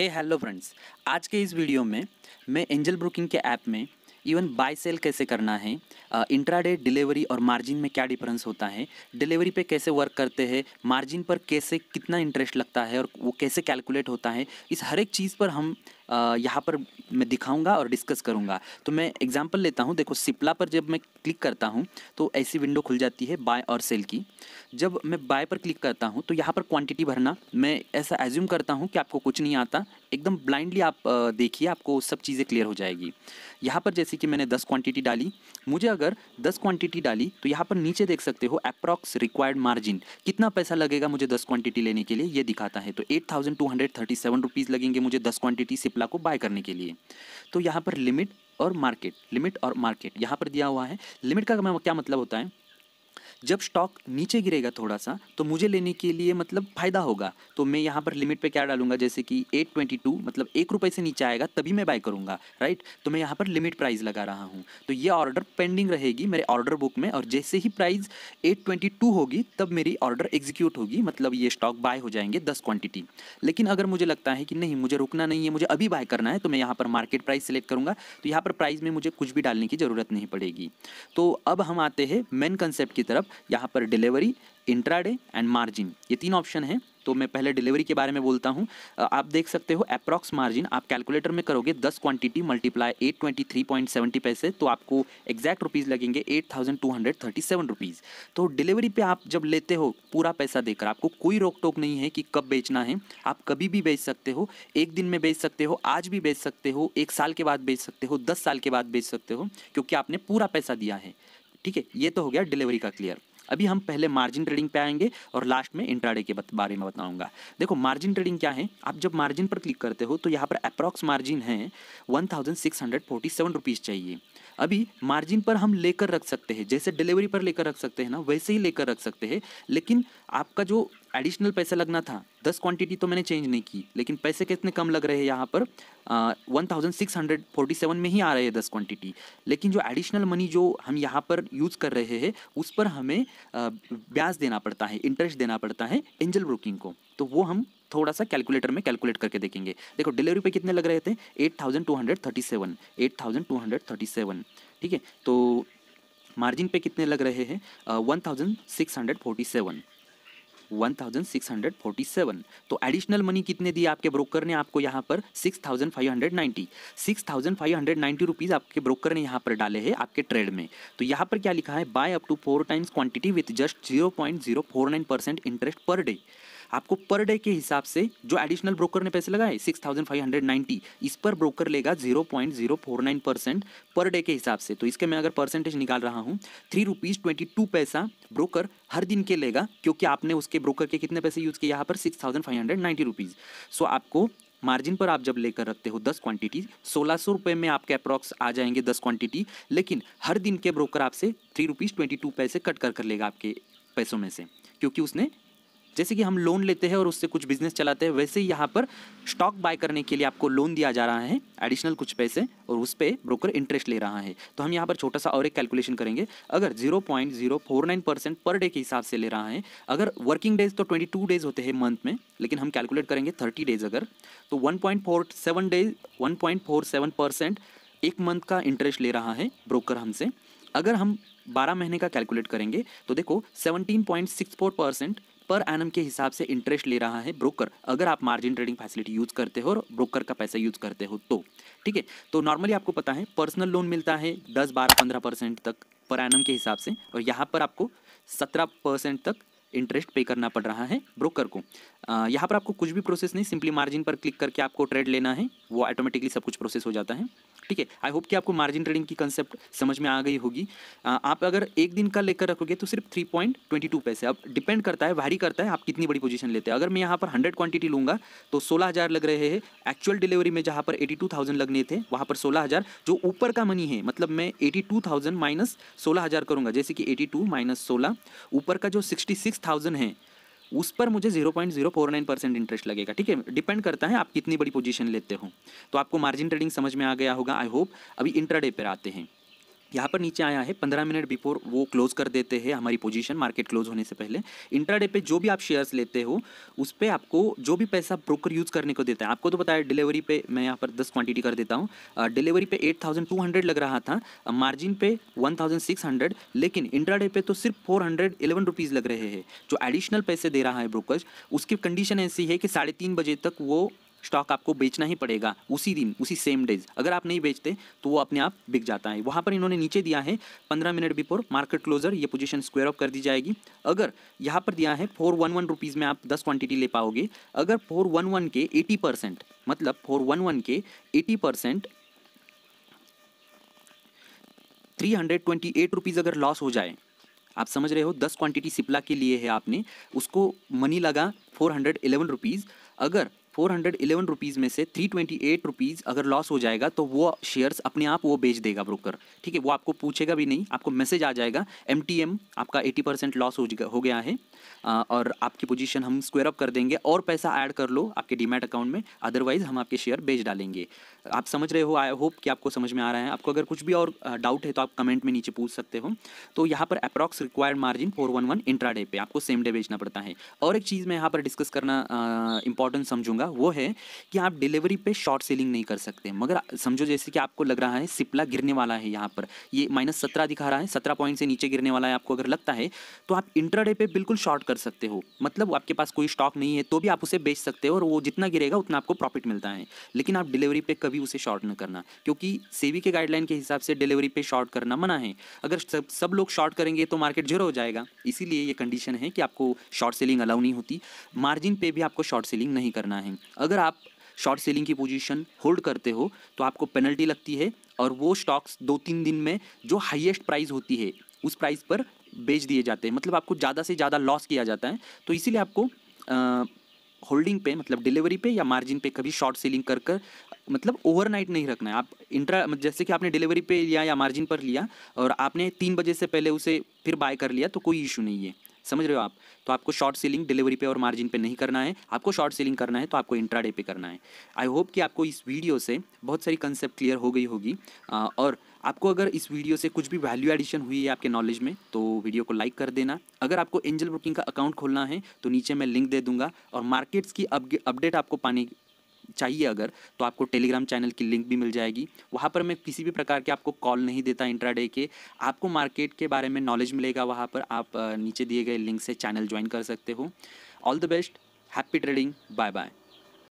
हे hello friends आज के इस वीडियो में मैं एंजल ब्रोकिंग के ऐप में इवन बाय सेल कैसे करना है इंट्राडे डिलीवरी और मार्जिन में क्या डिफरेंस होता है डिलीवरी पे कैसे वर्क करते हैं मार्जिन पर कैसे कितना इंटरेस्ट लगता है और वो कैसे कैलकुलेट होता है इस हर एक चीज़ पर हम यहाँ पर मैं दिखाऊंगा और डिस्कस करूंगा तो मैं एग्जांपल लेता हूँ देखो सिप्ला पर जब मैं क्लिक करता हूँ तो ऐसी विंडो खुल जाती है बाय और सेल की जब मैं बाय पर क्लिक करता हूँ तो यहाँ पर क्वांटिटी भरना मैं ऐसा एज्यूम करता हूँ कि आपको कुछ नहीं आता एकदम ब्लाइंडली आप देखिए आपको सब चीज़ें क्लियर हो जाएगी यहाँ पर जैसे कि मैंने 10 क्वांटिटी डाली मुझे अगर 10 क्वांटिटी डाली तो यहाँ पर नीचे देख सकते हो अप्रॉक्स रिक्वायर्ड मार्जिन कितना पैसा लगेगा मुझे 10 क्वांटिटी लेने के लिए ये दिखाता है तो eight thousand two hundred thirty seven rupees लगेंगे मुझे 10 क्वांटिटी सिप्ला को बाय करने के लिए तो यहाँ पर लिमिट और मार्केट लिमिट और मार्केट यहाँ पर दिया हुआ है लिमिट का क्या मतलब होता है जब स्टॉक नीचे गिरेगा थोड़ा सा तो मुझे लेने के लिए मतलब फ़ायदा होगा तो मैं यहाँ पर लिमिट पे क्या डालूंगा जैसे कि एट ट्वेंटी टू मतलब एक रुपये से नीचे आएगा तभी मैं बाय करूँगा राइट तो मैं यहाँ पर लिमिट प्राइस लगा रहा हूँ तो ये ऑर्डर पेंडिंग रहेगी मेरे ऑर्डर बुक में और जैसे ही प्राइस एट ट्वेंटी टू होगी तब मेरी ऑर्डर एग्जीक्यूट होगी मतलब ये स्टॉक बाय हो जाएंगे दस क्वान्टिटी लेकिन अगर मुझे लगता है कि नहीं मुझे रुकना नहीं है मुझे अभी बाय करना है तो मैं यहाँ पर मार्केट प्राइस सेलेक्ट करूँगा तो यहाँ पर प्राइस में मुझे कुछ भी डालने की ज़रूरत नहीं पड़ेगी तो अब हम आते हैं मेन कंसेप्ट की तरफ यहाँ पर डिलीवरी इंट्राडे एंड मार्जिन ये तीन ऑप्शन हैं तो मैं पहले डिलीवरी के बारे में बोलता हूँ आप देख सकते हो अप्रॉक्स मार्जिन आप कैलकुलेटर में करोगे दस quantity multiply eight twenty three point seventy पैसे तो आपको एग्जैक्ट रुपीज़ लगेंगे eight thousand two hundred thirty seven rupees तो डिलीवरी पे आप जब लेते हो पूरा पैसा देकर आपको कोई रोक टोक नहीं है कि कब बेचना है आप कभी भी बेच सकते हो एक दिन में बेच सकते हो आज भी बेच सकते हो एक साल के बाद बेच सकते हो दस साल के बाद बेच सकते हो क्योंकि आपने पूरा पैसा दिया है ठीक है ये तो हो गया डिलीवरी का क्लियर अभी हम पहले मार्जिन ट्रेडिंग पे आएंगे और लास्ट में इंट्राडे के बारे में बताऊंगा देखो मार्जिन ट्रेडिंग क्या है आप जब मार्जिन पर क्लिक करते हो तो यहाँ पर अप्रॉक्स मार्जिन है one thousand six hundred forty seven rupees चाहिए अभी मार्जिन पर हम लेकर रख सकते हैं जैसे डिलीवरी पर लेकर रख सकते हैं ना वैसे ही लेकर रख सकते हैं लेकिन आपका जो एडिशनल पैसा लगना था दस क्वांटिटी तो मैंने चेंज नहीं की लेकिन पैसे कितने कम लग रहे हैं यहाँ पर one thousand six hundred forty seven में ही आ रहे हैं दस क्वांटिटी लेकिन जो एडिशनल मनी जो हम यहाँ पर यूज़ कर रहे हैं उस पर हमें ब्याज देना पड़ता है इंटरेस्ट देना पड़ता है एंजल ब्रोकिंग को तो वो हम थोड़ा सा कैलकुलेटर में कैलकुलेट करके देखेंगे देखो डिलीवरी पे कितने लग रहे थे eight thousand two hundred thirty seven eight thousand two hundred thirty seven ठीक है तो मार्जिन पे कितने लग रहे हैं one thousand six hundred forty seven 1647 तो एडिशनल मनी कितने दिए आपके ब्रोकर ने आपको यहाँ पर 6590 6590 रुपीस आपके ब्रोकर ने यहाँ पर डाले हैं आपके ट्रेड में तो यहाँ पर क्या लिखा है buy up to four times quantity with just 0.049 percent interest per day आपको पर डे के हिसाब से जो एडिशनल ब्रोकर ने पैसे लगाए six thousand five hundred ninety इस पर ब्रोकर लेगा zero point zero four nine percent per day के हिसाब से तो इसके मैं अगर परसेंटेज निकाल रहा हूँ थ्री रुपीज़ ट्वेंटी टू पैसा ब्रोकर हर दिन के लेगा क्योंकि आपने उसके ब्रोकर के कितने पैसे यूज़ किए यहाँ पर six thousand five hundred ninety rupees so आपको मार्जिन पर आप जब लेकर रखते हो दस क्वांटिटी सोलह सौ रुपये में आपके अप्रॉक्स आ जाएंगे दस क्वांटिटी लेकिन हर दिन के ब्रोकर आपसे थ्री रुपीज़ ट्वेंटी टू पैसे कट कर कर लेगा आपके पैसों में से क्योंकि उसने जैसे कि हम लोन लेते हैं और उससे कुछ बिजनेस चलाते हैं वैसे ही यहाँ पर स्टॉक बाय करने के लिए आपको लोन दिया जा रहा है एडिशनल कुछ पैसे और उस पर ब्रोकर इंटरेस्ट ले रहा है तो हम यहाँ पर छोटा सा और एक कैलकुलेशन करेंगे अगर zero point zero four nine percent per day के हिसाब से ले रहा है अगर वर्किंग डेज तो ट्वेंटी टू डेज होते हैं मंथ में लेकिन हम कैलकुलेट करेंगे थर्टी डेज अगर तो one point four seven days one point four seven percent एक मंथ का इंटरेस्ट ले रहा है ब्रोकर हमसे अगर हम 12 महीने का कैलकुलेट करेंगे तो देखो 17.64 परसेंट पर एनम के हिसाब से इंटरेस्ट ले रहा है ब्रोकर अगर आप मार्जिन ट्रेडिंग फैसिलिटी यूज़ करते हो और ब्रोकर का पैसा यूज़ करते हो तो ठीक है तो नॉर्मली आपको पता है पर्सनल लोन मिलता है दस बारह पंद्रह परसेंट तक पर एनम के हिसाब से और यहाँ पर आपको सत्रह परसेंट तक इंटरेस्ट पे करना पड़ रहा है ब्रोकर को यहाँ पर आपको कुछ भी प्रोसेस नहीं सिंपली मार्जिन पर क्लिक करके आपको ट्रेड लेना है वो ऑटोमेटिकली सब कुछ प्रोसेस हो जाता है ठीक है आई होप कि आपको मार्जिन ट्रेडिंग की कंसेप्ट समझ में आ गई होगी आप अगर एक दिन का लेकर रखोगे तो सिर्फ थ्री पॉइंट ट्वेंटी टू पैसे अब डिपेंड करता है वारी करता है आप कितनी बड़ी पोजीशन लेते हैं अगर मैं यहाँ पर हंड्रेड क्वांटिटी लूँगा तो सोलह हज़ार लग रहे हैं एक्चुअल डिलीवरी में जहाँ पर एटी टू थाउजेंड लगने थे वहाँ पर सोलह हज़ार जो ऊपर का मनी है मतलब मैं एटी टू थाउजेंड माइनस सोलह हज़ार करूँगा जैसे कि एटी टू माइनस सोलह ऊपर का जो सिक्सटी सिक्स थाउजेंड है उस पर मुझे zero point zero four nine percent interest लगेगा ठीक है डिपेंड करता है आप कितनी बड़ी पोजीशन लेते हो तो आपको मार्जिन ट्रेडिंग समझ में आ गया होगा आई होप अभी इंट्राडे पर आते हैं यहाँ पर नीचे आया है पंद्रह मिनट बिफोर वो क्लोज कर देते हैं हमारी पोजीशन मार्केट क्लोज होने से पहले इंटरडे पे जो भी आप शेयर्स लेते हो उस पर आपको जो भी पैसा ब्रोकर यूज़ करने को देता है आपको तो बताया डिलीवरी पे मैं यहाँ पर दस क्वांटिटी कर देता हूँ डिलीवरी पे एट थाउजेंड टू हंड्रेड लग रहा था मार्जिन पे वन थाउजेंड सिक्स हंड्रेड लेकिन इंटरडे पे तो सिर्फ फोर हंड्रेड एलेवन रुपीज़ लग रहे हैं जो एडिशनल पैसे दे रहा है ब्रोकर उसकी कंडीशन ऐसी है कि साढ़े तीन बजे तक वो स्टॉक आपको बेचना ही पड़ेगा उसी दिन उसी सेम डेज अगर आप नहीं बेचते तो वो अपने आप बिक जाता है वहाँ पर इन्होंने नीचे दिया है पंद्रह मिनट बिफोर मार्केट क्लोजर ये पोजीशन स्क्वेयर ऑफ कर दी जाएगी अगर यहाँ पर दिया है फोर वन वन रुपीज़ में आप दस क्वांटिटी ले पाओगे अगर फोर वन वन के एटी परसेंट मतलब फोर वन वन के eighty percent three hundred twenty eight rupees अगर लॉस हो जाए आप समझ रहे हो दस क्वांटिटी सिप्ला के लिए है आपने उसको मनी लगा फोर हंड्रेड एलेवन रुपीज़ अगर फोर हंड्रेड इलेवन रुपीज़ में से थ्री ट्वेंटी एट रुपीज़ अगर लॉस हो जाएगा तो वो शेयर्स अपने आप वो बेच देगा ब्रोकर ठीक है वो आपको पूछेगा भी नहीं आपको मैसेज आ जाएगा एम टी एम आपका एटी परसेंट लॉस हो गया है और आपकी पोजीशन हम स्क्वेयर अप कर देंगे और पैसा ऐड कर लो आपके डीमेट अकाउंट में अदरवाइज़ हम आपके शेयर बेच डालेंगे आप समझ रहे हो आई होप कि आपको समझ में आ रहा है आपको अगर कुछ भी और डाउट है तो आप कमेंट में नीचे पूछ सकते हो तो यहाँ पर approx required margin four one one intraday पे आपको सेम डे बेचना पड़ता है और एक चीज़ मैं यहाँ पर डिस्कस करना इंपॉर्टेंट समझूंगा वो है कि आप डिलीवरी पे शॉर्ट सेलिंग नहीं कर सकते मगर समझो जैसे कि आपको लग रहा है सिप्ला गिरने वाला है यहाँ पर ये माइनस सत्रह दिखा रहा है सत्रह पॉइंट से नीचे गिरने वाला है आपको अगर लगता है तो आप इंटरडे पे बिल्कुल शॉर्ट कर सकते हो मतलब आपके पास कोई स्टॉक नहीं है तो भी आप उसे बेच सकते हो और वो जितना गिरेगा उतना आपको प्रॉफिट मिलता है लेकिन आप डिलीवरी पर कभी उसे शॉर्ट न करना क्योंकि सेवी के गाइडलाइन के हिसाब से डिलीवरी पर शॉर्ट करना मना है अगर सब सब लोग शॉर्ट करेंगे तो मार्केट जीरो हो जाएगा इसीलिए ये कंडीशन है कि आपको शॉर्ट सेलिंग अलाउ नहीं होती मार्जिन पे भी आपको शॉर्ट सेलिंग नहीं करना है हैं अगर आप शॉर्ट सेलिंग की पोजीशन होल्ड करते हो तो आपको पेनल्टी लगती है और वो स्टॉक्स दो तीन दिन में जो हाईएस्ट प्राइस होती है उस प्राइस पर बेच दिए जाते हैं मतलब आपको ज़्यादा से ज़्यादा लॉस किया जाता है तो इसीलिए आपको होल्डिंग पे मतलब डिलीवरी पे या मार्जिन पे कभी शॉर्ट सेलिंग कर कर मतलब ओवरनाइट नहीं रखना है आप इंट्रा मतलब जैसे कि आपने डिलीवरी पे लिया या मार्जिन पर लिया और आपने तीन बजे से पहले उसे फिर बाय कर लिया तो कोई इशू नहीं है समझ रहे हो आप तो आपको शॉर्ट सेलिंग डिलीवरी पे और मार्जिन पे नहीं करना है आपको शॉर्ट सेलिंग करना है तो आपको इंट्राडे पे करना है आई होप कि आपको इस वीडियो से बहुत सारी कंसेप्ट क्लियर हो गई होगी और आपको अगर इस वीडियो से कुछ भी वैल्यू एडिशन हुई है आपके नॉलेज में तो वीडियो को लाइक कर देना अगर आपको एंजल ब्रोकिंग का अकाउंट खोलना है तो नीचे मैं लिंक दे दूंगा और मार्केट्स की अपडेट आपको पाने चाहिए अगर तो आपको टेलीग्राम चैनल की लिंक भी मिल जाएगी वहाँ पर मैं किसी भी प्रकार के आपको कॉल नहीं देता इंट्राडे के आपको मार्केट के बारे में नॉलेज मिलेगा वहाँ पर आप नीचे दिए गए लिंक से चैनल ज्वाइन कर सकते हो all the best happy trading bye bye